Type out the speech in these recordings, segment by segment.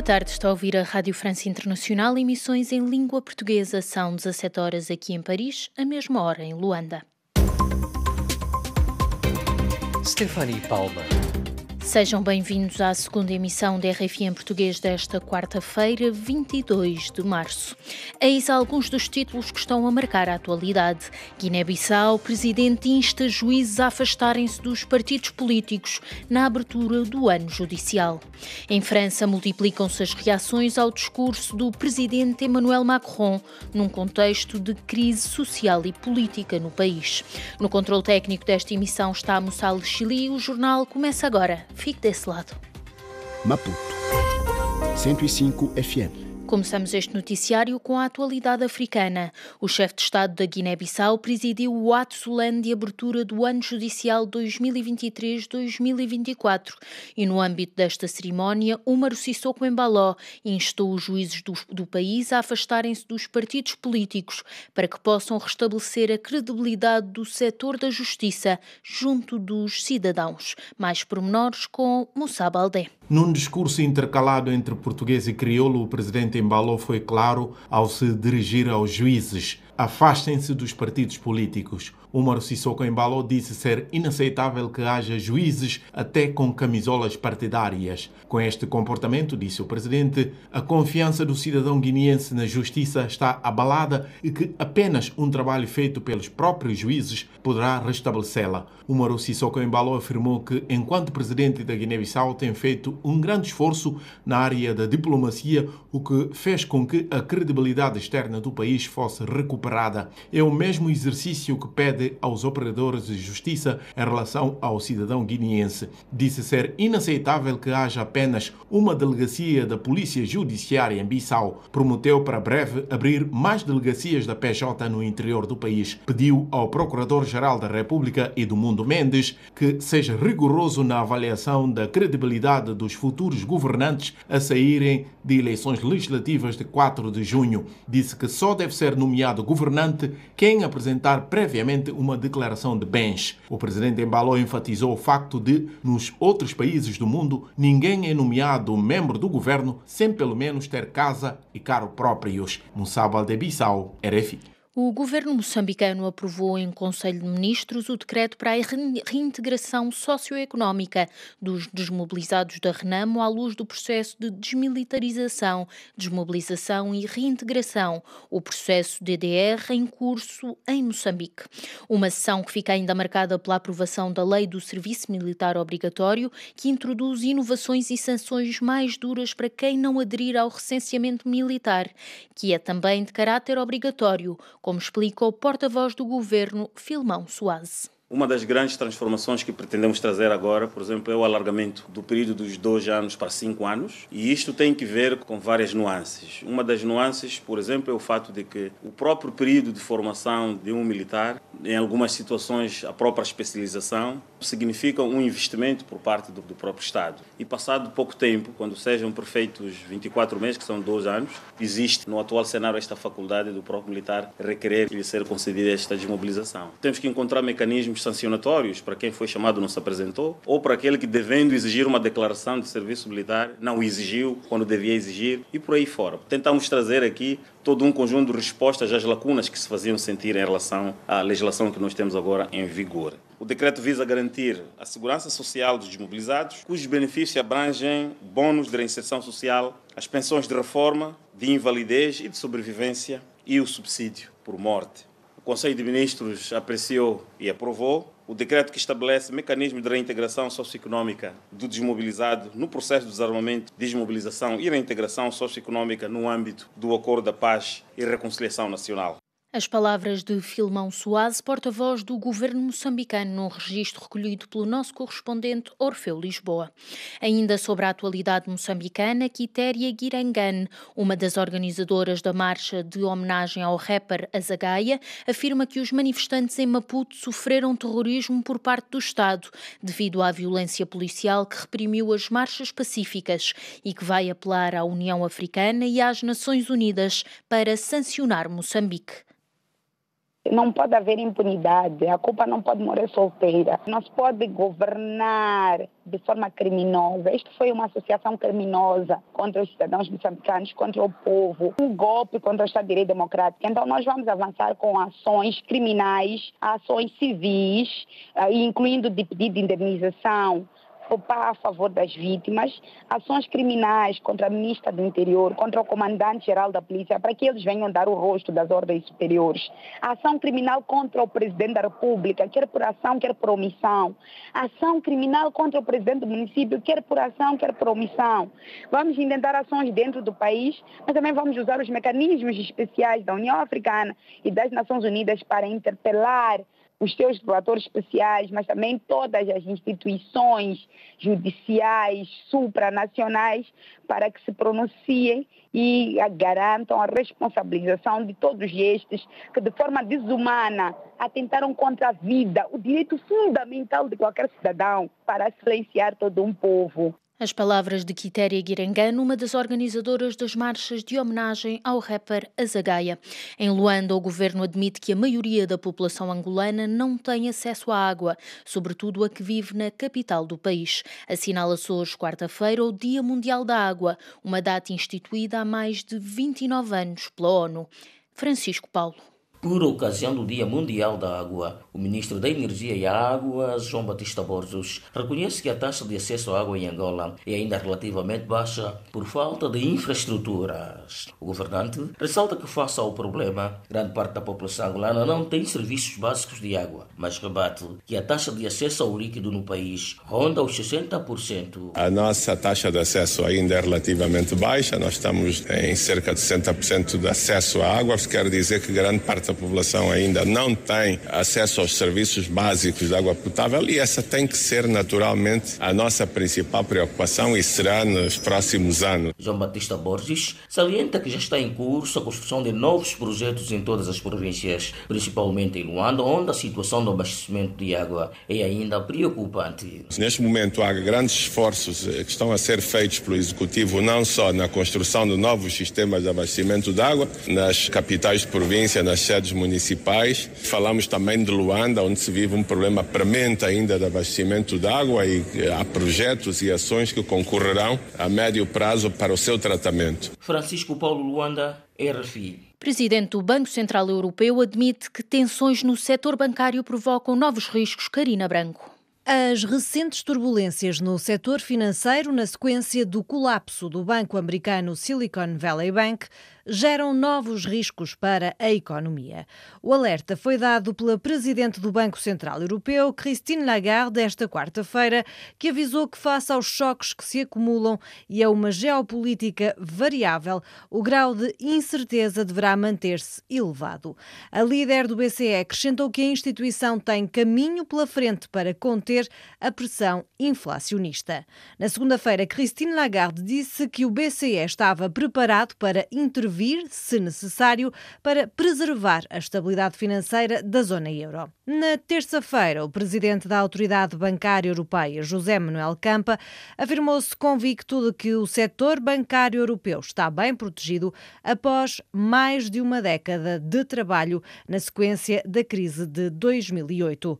Boa tarde, está a ouvir a Rádio França Internacional. Emissões em língua portuguesa são 17 horas aqui em Paris, a mesma hora em Luanda. Stephanie Palma. Sejam bem-vindos à segunda emissão da RFI em português desta quarta-feira, 22 de março. Eis alguns dos títulos que estão a marcar a atualidade. Guiné-Bissau, presidente insta juízes a afastarem-se dos partidos políticos na abertura do ano judicial. Em França, multiplicam-se as reações ao discurso do presidente Emmanuel Macron num contexto de crise social e política no país. No controle técnico desta emissão está Moçalo Chili. O jornal começa agora. Fique desse lado. Maputo 105 FM Começamos este noticiário com a atualidade africana. O chefe de Estado da Guiné-Bissau presidiu o ato solene de abertura do ano judicial 2023-2024 e, no âmbito desta cerimónia, Umaru Sissoko Embaló instou os juízes do, do país a afastarem-se dos partidos políticos para que possam restabelecer a credibilidade do setor da justiça junto dos cidadãos. Mais pormenores com Moussa Baldé. Num discurso intercalado entre português e crioulo, o presidente Embalou foi claro ao se dirigir aos juízes: afastem-se dos partidos políticos. Omar Sissoko Embalo disse ser inaceitável que haja juízes até com camisolas partidárias. Com este comportamento, disse o presidente, a confiança do cidadão guineense na justiça está abalada e que apenas um trabalho feito pelos próprios juízes poderá restabelecê-la. Omar Sissoko Embalo afirmou que, enquanto presidente da Guiné-Bissau, tem feito um grande esforço na área da diplomacia, o que fez com que a credibilidade externa do país fosse recuperada. É o mesmo exercício que pede pede aos operadores de justiça em relação ao cidadão guineense. Disse ser inaceitável que haja apenas uma delegacia da Polícia Judiciária em Bissau. Prometeu para breve abrir mais delegacias da PJ no interior do país. Pediu ao Procurador-Geral da República, Mundo Mendes, que seja rigoroso na avaliação da credibilidade dos futuros governantes a saírem de eleições legislativas de 4 de junho. Disse que só deve ser nomeado governante quem apresentar previamente uma declaração de bens. O presidente Embalo enfatizou o facto de, nos outros países do mundo, ninguém é nomeado membro do governo sem pelo menos ter casa e carro próprios. Mussaba de Bissau, RFI. O governo moçambicano aprovou em Conselho de Ministros o decreto para a reintegração socioeconómica dos desmobilizados da Renamo à luz do processo de desmilitarização, desmobilização e reintegração, o processo DDR em curso em Moçambique. Uma sessão que fica ainda marcada pela aprovação da Lei do Serviço Militar Obrigatório, que introduz inovações e sanções mais duras para quem não aderir ao recenseamento militar, que é também de caráter obrigatório como explica o porta-voz do governo, Filmão Soares. Uma das grandes transformações que pretendemos trazer agora, por exemplo, é o alargamento do período dos dois anos para cinco anos, e isto tem que ver com várias nuances. Uma das nuances, por exemplo, é o fato de que o próprio período de formação de um militar em algumas situações, a própria especialização, significa um investimento por parte do, do, próprio Estado. E passado pouco tempo, quando sejam perfeitos 24 meses, que são 12 anos, existe no atual cenário esta faculdade do próprio militar requerer e lhe ser concedida esta desmobilização. Temos que encontrar mecanismos sancionatórios para quem foi chamado não se apresentou, ou para aquele que, devendo exigir uma declaração de serviço militar, não exigiu quando devia exigir, e por aí fora. Tentamos trazer aqui todo um conjunto de respostas às lacunas que se faziam sentir em relação à legislação que nós temos agora em vigor. O decreto visa garantir a segurança social dos desmobilizados, cujos benefícios abrangem bônus de reinserção social, as pensões de reforma, de invalidez e de sobrevivência e o subsídio por morte. O Conselho de Ministros apreciou e aprovou o decreto que estabelece mecanismos de reintegração socioeconómica do desmobilizado no processo de desarmamento, desmobilização e reintegração socioeconómica no âmbito do Acordo da Paz e Reconciliação Nacional. As palavras de Filmão Soares, porta-voz do governo moçambicano, num registro recolhido pelo nosso correspondente Orfeu Lisboa. Ainda sobre a atualidade moçambicana, Quitéria Guirangane, uma das organizadoras da marcha de homenagem ao rapper Azagaia, afirma que os manifestantes em Maputo sofreram terrorismo por parte do Estado, devido à violência policial que reprimiu as marchas pacíficas e que vai apelar à União Africana e às Nações Unidas para sancionar Moçambique. Não pode haver impunidade, a culpa não pode morrer solteira, não se pode governar de forma criminosa. Isto foi uma associação criminosa contra os cidadãos moçambicanos, contra o povo, um golpe contra o Estado de Direito Democrático. Então, nós vamos avançar com ações criminais, ações civis, eh, incluindo de pedido de indenização OPA a favor das vítimas, ações criminais contra a ministra do Interior, contra o comandante-geral da polícia, para que eles venham dar o rosto das ordens superiores. Ação criminal contra o presidente da República, quer por ação, quer por omissão. Ação criminal contra o presidente do município, quer por ação, quer por omissão. Vamos intentar ações dentro do país, mas também vamos usar os mecanismos especiais da União Africana e das Nações Unidas para interpelar os seus relatores especiais, mas também todas as instituições judiciais, supranacionais, para que se pronunciem e garantam a responsabilização de todos estes que, de forma desumana, atentaram contra a vida, o direito fundamental de qualquer cidadão para silenciar todo um povo. As palavras de Quitéria Guirengan, uma das organizadoras das marchas de homenagem ao rapper Azagaia. Em Luanda, o governo admite que a maioria da população angolana não tem acesso à água, sobretudo a que vive na capital do país. Assinala-se hoje, quarta-feira, o Dia Mundial da Água, uma data instituída há mais de 29 anos pela ONU. Francisco Paulo. Por ocasião do Dia Mundial da Água, o ministro da Energia e Água, João Batista Borges, reconhece que a taxa de acesso à água em Angola é ainda relativamente baixa por falta de infraestruturas. O governante ressalta que, face ao problema, grande parte da população angolana não tem serviços básicos de água, mas rebate que a taxa de acesso ao líquido no país ronda os 60%. A nossa taxa de acesso ainda é relativamente baixa, nós estamos em cerca de 60% de acesso à água, isso quer dizer que grande parte desta população ainda não tem acesso aos serviços básicos de água potável e essa tem que ser naturalmente a nossa principal preocupação e será nos próximos anos. João Batista Borges salienta que já está em curso a construção de novos projetos em todas as províncias, principalmente em Luanda, onde a situação do abastecimento de água é ainda preocupante. Neste momento há grandes esforços que estão a ser feitos pelo Executivo, não só na construção de novos sistemas de abastecimento de água nas capitais de província, nas sedes autoridades municipais. Falamos também de Luanda, onde se vive um problema premente ainda de abastecimento de água e eh, há projetos e ações que concorrerão a médio prazo para o seu tratamento. Francisco Paulo Luanda, RFI. Presidente do Banco Central Europeu admite que tensões no setor bancário provocam novos riscos. Carina Branco. As recentes turbulências no setor financeiro, na sequência do colapso do banco americano Silicon Valley Bank, geram novos riscos para a economia. O alerta foi dado pela presidente do Banco Central Europeu, Christine Lagarde, esta quarta-feira, que avisou que, face aos choques que se acumulam e a uma geopolítica variável, o grau de incerteza deverá manter-se elevado. A líder do BCE acrescentou que a instituição tem caminho pela frente para conter a pressão inflacionista. Na segunda-feira, Christine Lagarde disse que o BCE estava preparado para intervir se necessário, para preservar a estabilidade financeira da zona euro. Na terça-feira, o presidente da Autoridade Bancária Europeia, José Manuel Campa, afirmou-se convicto de que o setor bancário europeu está bem protegido após mais de uma década de trabalho na sequência da crise de 2008.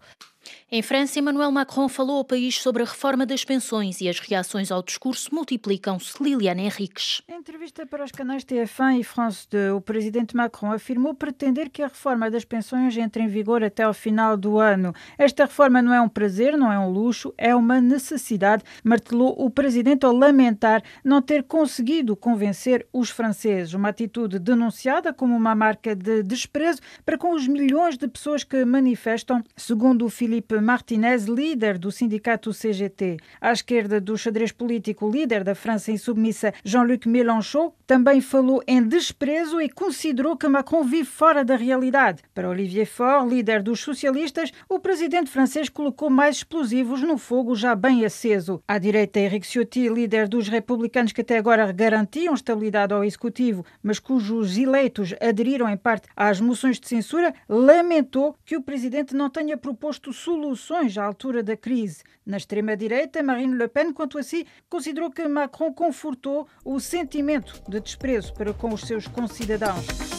Em França, Emmanuel Macron falou ao país sobre a reforma das pensões e as reações ao discurso multiplicam-se. Liliana Henriques. Em entrevista para os canais TF1 e France 2, o presidente Macron afirmou pretender que a reforma das pensões entre em vigor até ao final do ano. Esta reforma não é um prazer, não é um luxo, é uma necessidade, martelou o presidente ao lamentar não ter conseguido convencer os franceses. Uma atitude denunciada como uma marca de desprezo para com os milhões de pessoas que manifestam, segundo o Filipe Felipe Martinez, líder do sindicato CGT. À esquerda do xadrez político, líder da França insubmissa, Jean-Luc Mélenchon, também falou em desprezo e considerou que Macron vive fora da realidade. Para Olivier Faure, líder dos socialistas, o presidente francês colocou mais explosivos no fogo já bem aceso. À direita, Henrique Ciotti, líder dos republicanos que até agora garantiam estabilidade ao executivo, mas cujos eleitos aderiram em parte às moções de censura, lamentou que o presidente não tenha proposto soluções à altura da crise. Na extrema-direita, Marine Le Pen, quanto a si, considerou que Macron confortou o sentimento de desprezo para com os seus concidadãos.